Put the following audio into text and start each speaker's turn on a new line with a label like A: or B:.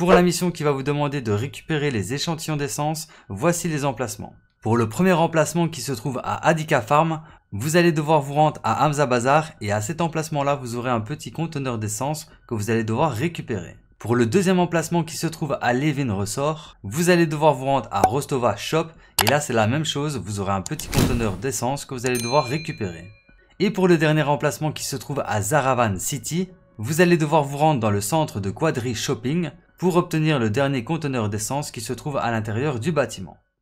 A: Pour la mission qui va vous demander de récupérer les échantillons d'essence, voici les emplacements. Pour le premier emplacement qui se trouve à Adika Farm, vous allez devoir vous rendre à Hamza Bazar et à cet emplacement-là, vous aurez un petit conteneur d'essence que vous allez devoir récupérer. Pour le deuxième emplacement qui se trouve à Levin Ressort, vous allez devoir vous rendre à Rostova Shop et là c'est la même chose, vous aurez un petit conteneur d'essence que vous allez devoir récupérer. Et pour le dernier emplacement qui se trouve à Zaravan City, vous allez devoir vous rendre dans le centre de Quadri Shopping, pour obtenir le dernier conteneur d'essence qui se trouve à l'intérieur du bâtiment.